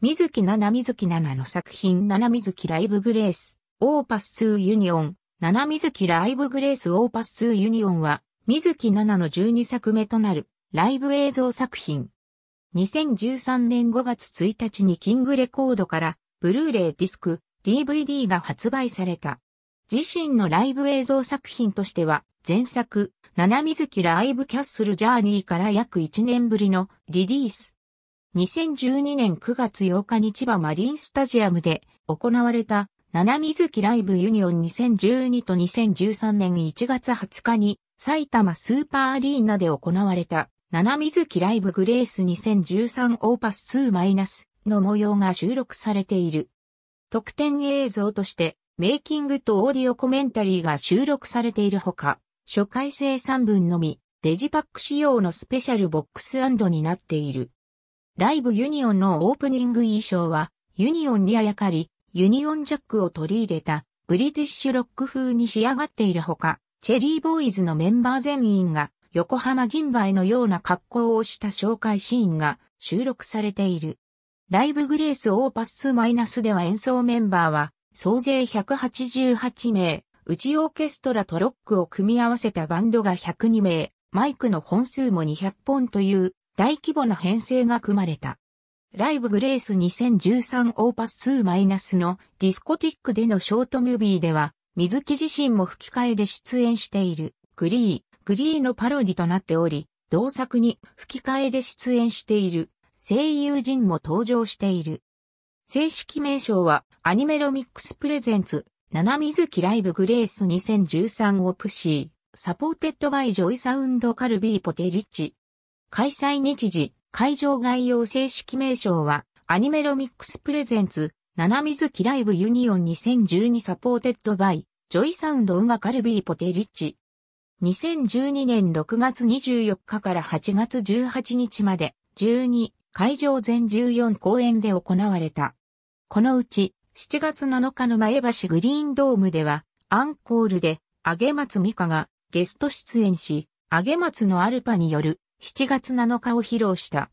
水木奈々水木奈々の作品奈々水木ライブグレース、オーパス2ユニオン、奈々水木ライブグレースオーパス2ユニオンは、水木奈々の12作目となる、ライブ映像作品。2013年5月1日にキングレコードから、ブルーレイディスク、DVD が発売された。自身のライブ映像作品としては、前作、奈々水木ライブキャッスルジャーニーから約1年ぶりのリリース。2012年9月8日に千葉マリンスタジアムで行われた、七水木ライブユニオン2012と2013年1月20日に埼玉スーパーアリーナで行われた、七水木ライブグレース2013オーパス 2- の模様が収録されている。特典映像として、メイキングとオーディオコメンタリーが収録されているほか、初回生産分のみ、デジパック仕様のスペシャルボックスになっている。ライブユニオンのオープニング衣装は、ユニオンにあやかり、ユニオンジャックを取り入れた、ブリティッシュロック風に仕上がっているほか、チェリーボーイズのメンバー全員が、横浜銀梅のような格好をした紹介シーンが収録されている。ライブグレースオーパス 2- では演奏メンバーは、総勢188名、うちオーケストラとロックを組み合わせたバンドが102名、マイクの本数も200本という大規模な編成が組まれた。ライブグレース2013オーパス2のディスコティックでのショートムービーでは、水木自身も吹き替えで出演している、グリー、グリーのパロディとなっており、同作に吹き替えで出演している、声優陣も登場している。正式名称は、アニメロミックスプレゼンツ、七水木ライブグレース2013オプシー、サポーテッドバイジョイサウンドカルビーポテリッチ、開催日時、会場概要正式名称は、アニメロミックスプレゼンツ、七水木ライブユニオン2012サポーテッドバイ、ジョイサウンドウガカルビーポテリッチ。2012年6月24日から8月18日まで、12、会場全14公演で行われた。このうち、7月7日の前橋グリーンドームでは、アンコールで、あげまつみかがゲスト出演し、あげまつのアルパによる7月7日を披露した。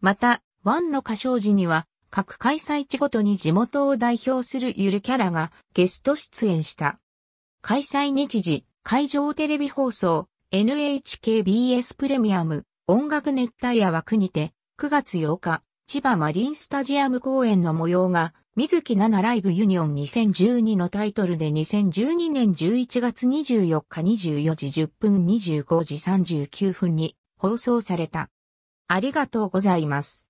また、ワンの歌唱時には、各開催地ごとに地元を代表するゆるキャラがゲスト出演した。開催日時、会場テレビ放送、NHKBS プレミアム、音楽熱帯夜枠にて、9月8日、千葉マリンスタジアム公演の模様が、水木奈々ライブユニオン2012のタイトルで2012年11月24日24時10分25時39分に放送された。ありがとうございます。